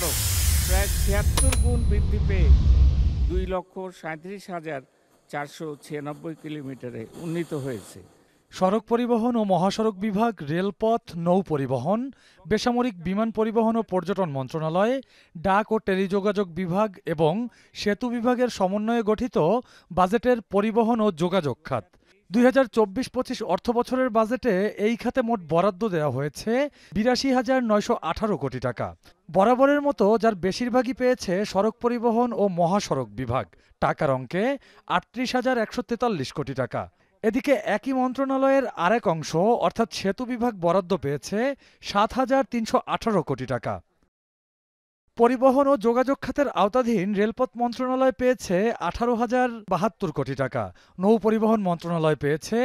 খরচ প্রায় ছিয়াত্তর গুণ বৃদ্ধি পেয়ে দুই লক্ষ সাঁত্রিশ হাজার চারশো ছিয়ানব্বই কিলোমিটারে উন্নীত হয়েছে সড়ক পরিবহন ও মহাসড়ক বিভাগ রেলপথ নৌ পরিবহন বেসামরিক বিমান পরিবহন ও পর্যটন মন্ত্রণালয় ডাক ও টেলিযোগাযোগ বিভাগ এবং সেতু বিভাগের সমন্বয়ে গঠিত বাজেটের পরিবহন ও যোগাযোগ খাত দুই হাজার চব্বিশ পঁচিশ অর্থ বছরের বাজেটে এই খাতে মোট বরাদ্দ দেওয়া হয়েছে বিরাশি হাজার নয়শো আঠারো কোটি টাকা বরাবরের মতো যার বেশিরভাগই পেয়েছে সড়ক পরিবহন ও মহাসড়ক বিভাগ টাকার অঙ্কে আটত্রিশ হাজার একশো তেতাল্লিশ কোটি টাকা এদিকে একই মন্ত্রণালয়ের আরেক অংশ অর্থাৎ সেতু বিভাগ বরাদ্দ পেয়েছে সাত হাজার তিনশো আঠারো কোটি টাকা পরিবহন ও যোগাযোগ খাতের আওতাধীন রেলপথ মন্ত্রণালয় পেয়েছে আঠারো হাজার বাহাত্তর কোটি টাকা নৌ পরিবহন মন্ত্রণালয় পেয়েছে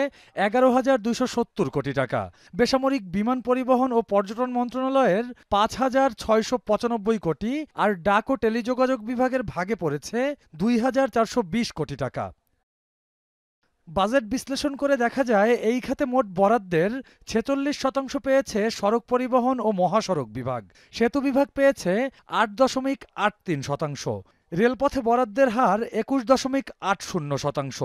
এগারো হাজার দুইশো সত্তর কোটি টাকা বেসামরিক বিমান পরিবহন ও পর্যটন মন্ত্রণালয়ের পাঁচ হাজার ছয়শো পঁচানব্বই কোটি আর ডাক ও টেলিযোগাযোগ বিভাগের ভাগে পড়েছে দুই হাজার চারশো বিশ কোটি টাকা বাজেট বিশ্লেষণ করে দেখা যায় এই খাতে মোট বরাদ্দের ছেচল্লিশ শতাংশ পেয়েছে সড়ক পরিবহন ও মহাসড়ক বিভাগ সেতু বিভাগ পেয়েছে আট দশমিক আট তিন শতাংশ রেলপথে বরাদ্দের হার একুশ দশমিক আট শূন্য শতাংশ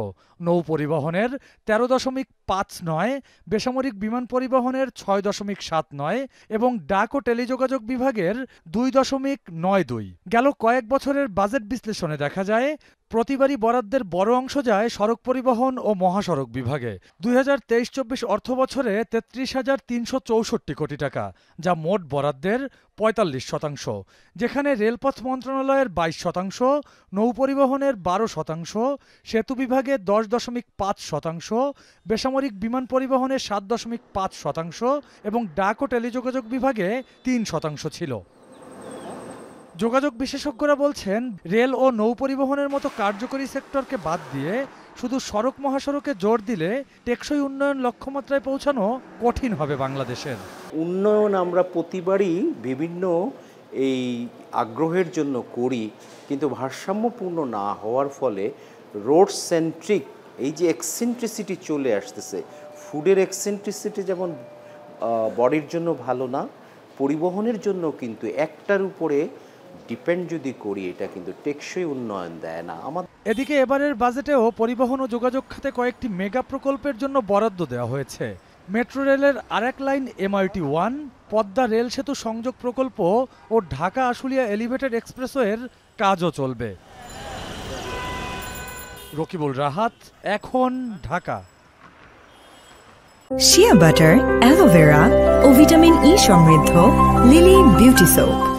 নৌ পরিবহনের তেরো দশমিক পাঁচ নয় বেসামরিক বিমান পরিবহনের ছয় দশমিক সাত নয় এবং ডাক ও টেলিযোগাযোগ বিভাগের দুই দশমিক নয় দুই গেল কয়েক বছরের বাজেট বিশ্লেষণে দেখা যায় প্রতিবারই বরাদ্দের বড় অংশ যায় সড়ক পরিবহন ও মহাসড়ক বিভাগে দুই হাজার তেইশ চব্বিশ অর্থ বছরে তেত্রিশ হাজার তিনশো চৌষট্টি কোটি টাকা যা মোট বরাদ্দের পঁয়তাল্লিশ শতাংশ যেখানে রেলপথ মন্ত্রণালয়ের বাইশ শতাংশ নৌপরিবহনের বারো শতাংশ সেতু বিভাগে দশ দশমিক পাঁচ শতাংশ বেসামরিক বিমান পরিবহনের সাত দশমিক পাঁচ শতাংশ এবং ডাক ও টেলিযোগাযোগ বিভাগে তিন শতাংশ ছিল যোগাযোগ বিশেষজ্ঞরা বলছেন রেল ও নৌ পরিবহনের মতো কার্যকরী সেক্টরকে বাদ দিয়ে শুধু সড়ক মহাসড়কে জোর দিলে টেকসই উন্নয়ন লক্ষ্যমাত্রায় পৌঁছানো কঠিন হবে বাংলাদেশের উন্নয়ন আমরা প্রতিবারই বিভিন্ন এই আগ্রহের জন্য করি কিন্তু ভারসাম্যপূর্ণ না হওয়ার ফলে রোড সেন্ট্রিক এই যে এক্সেন্ট্রিসিটি চলে আসতেছে ফুডের এক্সেন্ট্রিসিটি যেমন বডির জন্য ভালো না পরিবহনের জন্য কিন্তু একটার উপরে ডিপেন্ড যদি করি এটা কিন্তু টেকসই উন্নয়ন দেয় না আমাদের এদিকে এবারের বাজেটেও পরিবহন ও যোগাযোগ খাতে কয়েকটি মেগা প্রকল্পের জন্য বরাদ্দ দেওয়া হয়েছে মেট্রো রেলের আরেক line MRT one Padma rail সেতু সংযোগ প্রকল্প ও ঢাকা আশুলিয়া এলিভেটেড এক্সপ্রেসওয়ের কাজও চলবে রকিবুল রাহাত এখন ঢাকা শিয়া বাটার অ্যালোভেরা ও ভিটামিন ই e সমৃদ্ধ লিলি বিউটি সোপ